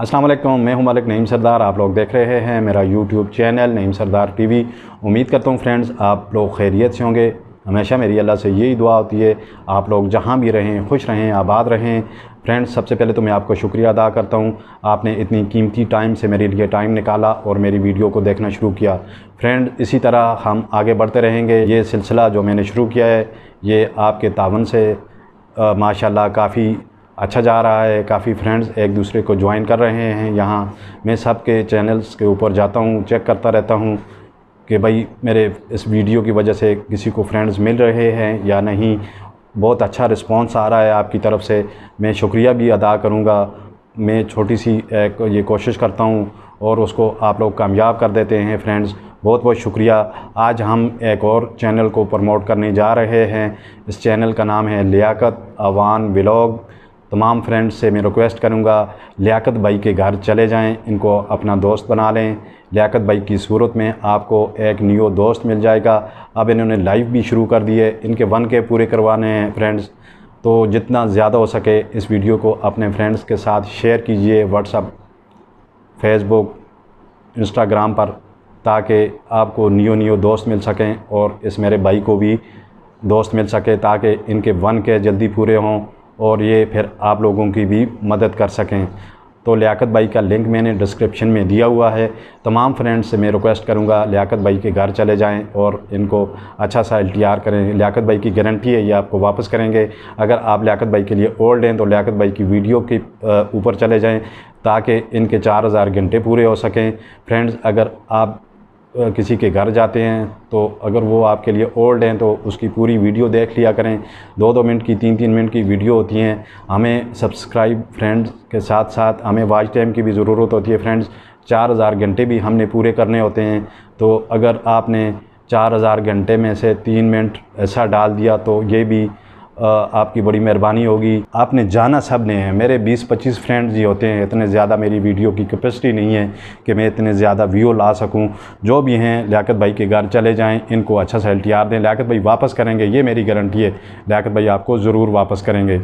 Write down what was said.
असलम मैं हूं मालिक नईम सरदार आप लोग देख रहे हैं मेरा YouTube channel Naeem Sardar TV उम्मीद करता हूं फ्रेंड्स आप लोग खैरियत से होंगे हमेशा मेरी अल्लाह से यही दुआ होती है आप लोग जहाँ भी रहें खुश रहें आबाद रहें फ्रेंड्स सबसे पहले तो मैं आपको शुक्रिया अदा करता हूँ आपने इतनी कीमती टाइम से मेरे लिए टाइम निकाला और मेरी वीडियो को देखना शुरू किया फ्रेंड इसी तरह हम आगे बढ़ते रहेंगे ये सिलसिला जो मैंने शुरू किया है ये आपके तावन से माशाल्लाह काफ़ी अच्छा जा रहा है काफ़ी फ्रेंड्स एक दूसरे को ज्वाइन कर रहे हैं यहाँ मैं सब के चैनल्स के ऊपर जाता हूँ चेक करता रहता हूँ कि भाई मेरे इस वीडियो की वजह से किसी को फ्रेंड्स मिल रहे हैं या नहीं बहुत अच्छा रिस्पांस आ रहा है आपकी तरफ से मैं शुक्रिया भी अदा करूँगा मैं छोटी सी एक ये कोशिश करता हूँ और उसको आप लोग कामयाब कर देते हैं फ्रेंड्स बहुत बहुत शुक्रिया आज हम एक और चैनल को प्रमोट करने जा रहे हैं इस चैनल का नाम है लियाकत अवान बिलाग तमाम फ्रेंड्स से मैं रिक्वेस्ट करूँगा लियाकत भाई के घर चले जाएं इनको अपना दोस्त बना लें लियाकत भाई की सूरत में आपको एक न्यू दोस्त मिल जाएगा अब इन्होंने लाइव भी शुरू कर दिए इनके वन के पूरे करवाने हैं फ्रेंड्स तो जितना ज़्यादा हो सके इस वीडियो को अपने फ्रेंड्स के साथ शेयर कीजिए व्हाट्सअप फेसबुक इंस्टाग्राम पर ताकि आपको न्यो न्यो दोस्त मिल सकें और इस मेरे भाई को भी दोस्त मिल सके ताकि इनके वन के जल्दी पूरे हों और ये फिर आप लोगों की भी मदद कर सकें तो लियाकत भाई का लिंक मैंने डिस्क्रिप्शन में दिया हुआ है तमाम फ्रेंड्स से मैं रिक्वेस्ट करूँगा लियाकत भाई के घर चले जाएँ और इनको अच्छा सा एल करें लियाकत भाई की गारंटी है ये आपको वापस करेंगे अगर आप लियाकत भाई के लिए ओल्ड हैं तो लियाकत भाई की वीडियो के ऊपर चले जाएँ ताकि इनके चार हज़ार घंटे पूरे हो सकें फ्रेंड्स अगर आप किसी के घर जाते हैं तो अगर वो आपके लिए ओल्ड हैं तो उसकी पूरी वीडियो देख लिया करें दो दो मिनट की तीन तीन मिनट की वीडियो होती हैं हमें सब्सक्राइब फ्रेंड्स के साथ साथ हमें वॉच टाइम की भी ज़रूरत होती है फ्रेंड्स चार हज़ार घंटे भी हमने पूरे करने होते हैं तो अगर आपने चार हज़ार घंटे में से तीन मिनट ऐसा डाल दिया तो ये भी आपकी बड़ी मेहरबानी होगी आपने जाना सब ने है मेरे 20-25 फ्रेंड जी होते हैं इतने ज़्यादा मेरी वीडियो की कैपेसिटी नहीं है कि मैं इतने ज़्यादा व्यू ला सकूं जो भी हैं लियाकत भाई के घर चले जाएं इनको अच्छा सा एल दें लियाकत भाई वापस करेंगे ये मेरी गारंटी है लियाकत भाई आपको ज़रूर वापस करेंगे